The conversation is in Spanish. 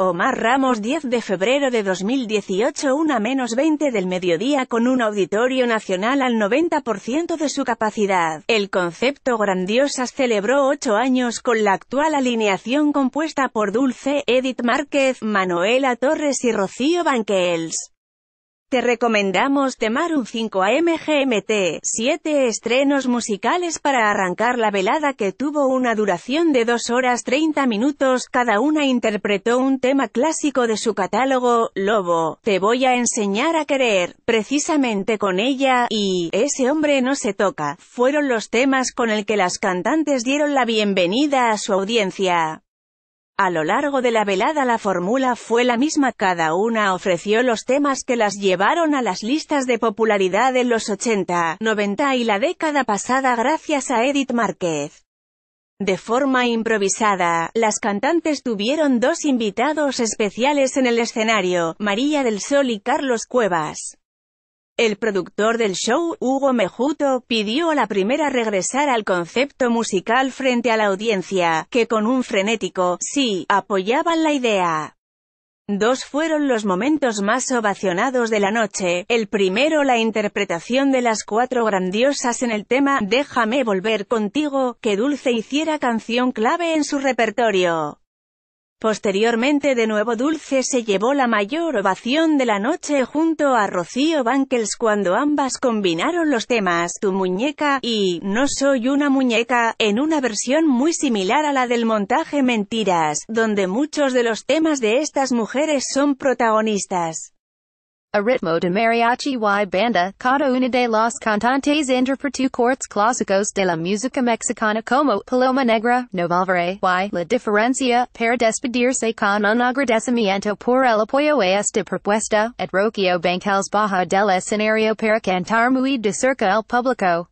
Omar Ramos 10 de febrero de 2018 1 menos 20 del mediodía con un auditorio nacional al 90% de su capacidad. El concepto Grandiosas celebró 8 años con la actual alineación compuesta por Dulce, Edith Márquez, Manuela Torres y Rocío Banquels. Te recomendamos temar un 5 MGMT, 7 estrenos musicales para arrancar la velada que tuvo una duración de 2 horas 30 minutos, cada una interpretó un tema clásico de su catálogo, Lobo, Te voy a enseñar a querer, precisamente con ella, y Ese hombre no se toca, fueron los temas con el que las cantantes dieron la bienvenida a su audiencia. A lo largo de la velada la fórmula fue la misma, cada una ofreció los temas que las llevaron a las listas de popularidad en los 80, 90 y la década pasada gracias a Edith Márquez. De forma improvisada, las cantantes tuvieron dos invitados especiales en el escenario, María del Sol y Carlos Cuevas. El productor del show, Hugo Mejuto, pidió a la primera regresar al concepto musical frente a la audiencia, que con un frenético, sí, apoyaban la idea. Dos fueron los momentos más ovacionados de la noche, el primero la interpretación de las cuatro grandiosas en el tema «Déjame volver contigo», que Dulce hiciera canción clave en su repertorio. Posteriormente de nuevo Dulce se llevó la mayor ovación de la noche junto a Rocío Bankels cuando ambas combinaron los temas Tu muñeca y No soy una muñeca, en una versión muy similar a la del montaje Mentiras, donde muchos de los temas de estas mujeres son protagonistas. A ritmo de mariachi y banda, cada una de los cantantes interpreta cortes clásicos de la música mexicana como Paloma Negra, Novalvere, y La Diferencia, para despedirse con un agradecimiento por el apoyo a esta propuesta, at rocío Bancals Baja del Escenario para cantar muy de cerca al público.